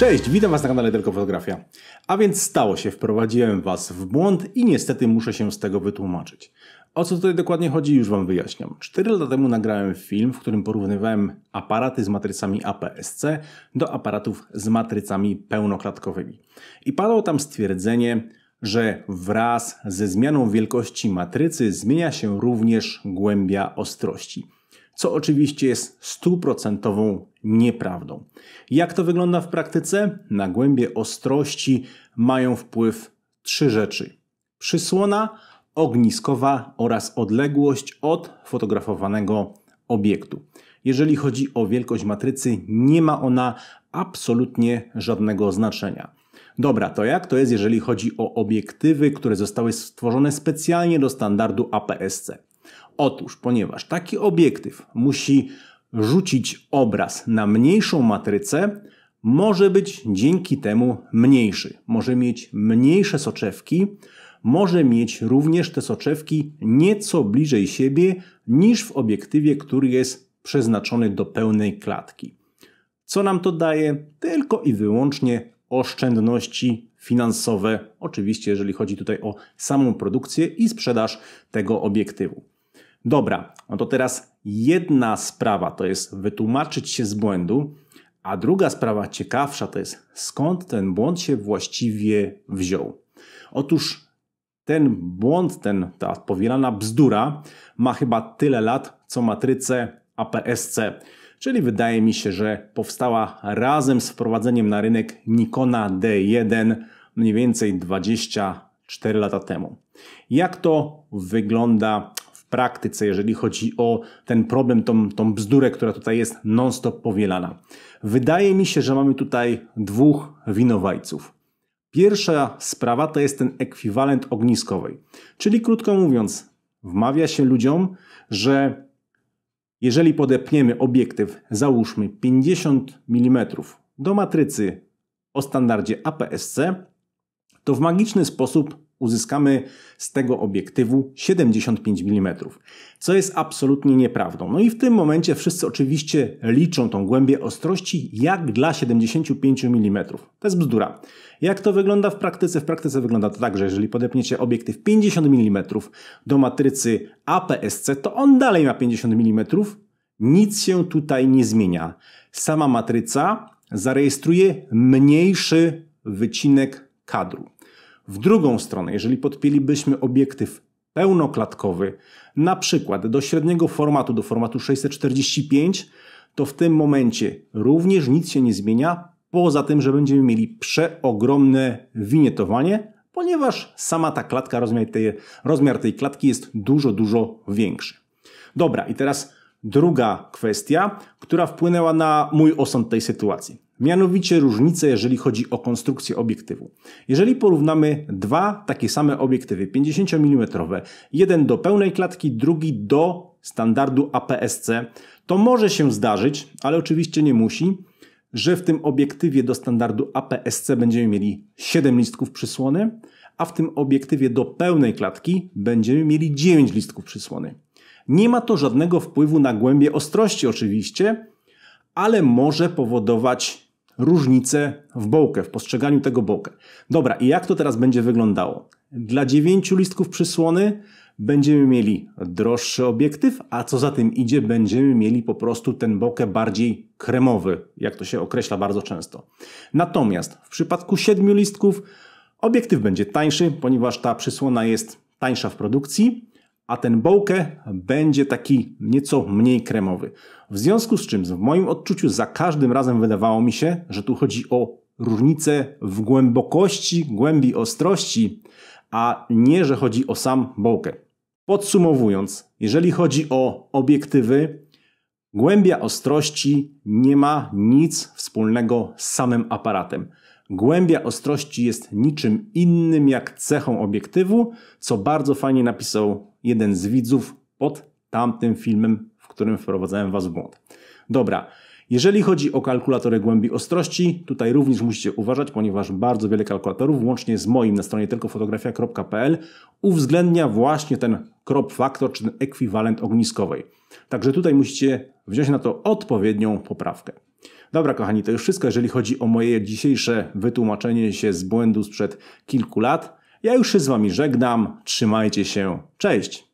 Cześć, witam Was na kanale Tylko Fotografia. A więc stało się, wprowadziłem Was w błąd i niestety muszę się z tego wytłumaczyć. O co tutaj dokładnie chodzi, już Wam wyjaśniam. 4 lata temu nagrałem film, w którym porównywałem aparaty z matrycami APS-C do aparatów z matrycami pełnoklatkowymi. I padło tam stwierdzenie, że wraz ze zmianą wielkości matrycy zmienia się również głębia ostrości co oczywiście jest stuprocentową nieprawdą. Jak to wygląda w praktyce? Na głębie ostrości mają wpływ trzy rzeczy: przysłona, ogniskowa oraz odległość od fotografowanego obiektu. Jeżeli chodzi o wielkość matrycy, nie ma ona absolutnie żadnego znaczenia. Dobra, to jak to jest, jeżeli chodzi o obiektywy, które zostały stworzone specjalnie do standardu APS-C? Otóż, ponieważ taki obiektyw musi rzucić obraz na mniejszą matrycę, może być dzięki temu mniejszy. Może mieć mniejsze soczewki, może mieć również te soczewki nieco bliżej siebie niż w obiektywie, który jest przeznaczony do pełnej klatki. Co nam to daje? Tylko i wyłącznie oszczędności finansowe, oczywiście jeżeli chodzi tutaj o samą produkcję i sprzedaż tego obiektywu. Dobra, no to teraz jedna sprawa to jest wytłumaczyć się z błędu, a druga sprawa ciekawsza to jest skąd ten błąd się właściwie wziął. Otóż ten błąd, ten, ta powielana bzdura ma chyba tyle lat, co matryce APS-C, czyli wydaje mi się, że powstała razem z wprowadzeniem na rynek Nikona D1 mniej więcej 24 lata temu. Jak to wygląda praktyce, jeżeli chodzi o ten problem, tą, tą bzdurę, która tutaj jest non-stop powielana. Wydaje mi się, że mamy tutaj dwóch winowajców. Pierwsza sprawa to jest ten ekwiwalent ogniskowej. Czyli krótko mówiąc, wmawia się ludziom, że jeżeli podepniemy obiektyw, załóżmy 50 mm do matrycy o standardzie APS-C, to w magiczny sposób uzyskamy z tego obiektywu 75 mm, co jest absolutnie nieprawdą. No i w tym momencie wszyscy oczywiście liczą tą głębię ostrości jak dla 75 mm. To jest bzdura. Jak to wygląda w praktyce? W praktyce wygląda to tak, że jeżeli podepniecie obiektyw 50 mm do matrycy APS-C, to on dalej ma 50 mm. Nic się tutaj nie zmienia. Sama matryca zarejestruje mniejszy wycinek kadru. W drugą stronę, jeżeli podpielibyśmy obiektyw pełnoklatkowy, na przykład do średniego formatu, do formatu 645, to w tym momencie również nic się nie zmienia, poza tym, że będziemy mieli przeogromne winietowanie, ponieważ sama ta klatka, rozmiar tej, rozmiar tej klatki jest dużo, dużo większy. Dobra, i teraz druga kwestia, która wpłynęła na mój osąd tej sytuacji. Mianowicie różnice, jeżeli chodzi o konstrukcję obiektywu. Jeżeli porównamy dwa takie same obiektywy 50 mm, jeden do pełnej klatki, drugi do standardu APS-C, to może się zdarzyć, ale oczywiście nie musi, że w tym obiektywie do standardu APS-C będziemy mieli 7 listków przysłony, a w tym obiektywie do pełnej klatki będziemy mieli 9 listków przysłony. Nie ma to żadnego wpływu na głębie ostrości oczywiście, ale może powodować różnice w bołkę, w postrzeganiu tego bołkę. Dobra, i jak to teraz będzie wyglądało? Dla 9 listków przysłony będziemy mieli droższy obiektyw, a co za tym idzie, będziemy mieli po prostu ten bokeh bardziej kremowy, jak to się określa bardzo często. Natomiast w przypadku 7 listków obiektyw będzie tańszy, ponieważ ta przysłona jest tańsza w produkcji, a ten bołkę będzie taki nieco mniej kremowy. W związku z czym w moim odczuciu za każdym razem wydawało mi się, że tu chodzi o różnicę w głębokości, głębi ostrości, a nie, że chodzi o sam bołkę. Podsumowując, jeżeli chodzi o obiektywy, głębia ostrości nie ma nic wspólnego z samym aparatem. Głębia ostrości jest niczym innym jak cechą obiektywu, co bardzo fajnie napisał jeden z widzów pod tamtym filmem, w którym wprowadzałem Was w błąd. Dobra, jeżeli chodzi o kalkulatory głębi ostrości, tutaj również musicie uważać, ponieważ bardzo wiele kalkulatorów, łącznie z moim na stronie tylkofotografia.pl, uwzględnia właśnie ten crop factor, czy ten ekwiwalent ogniskowej. Także tutaj musicie wziąć na to odpowiednią poprawkę. Dobra, kochani, to już wszystko, jeżeli chodzi o moje dzisiejsze wytłumaczenie się z błędu sprzed kilku lat. Ja już się z Wami żegnam. Trzymajcie się. Cześć!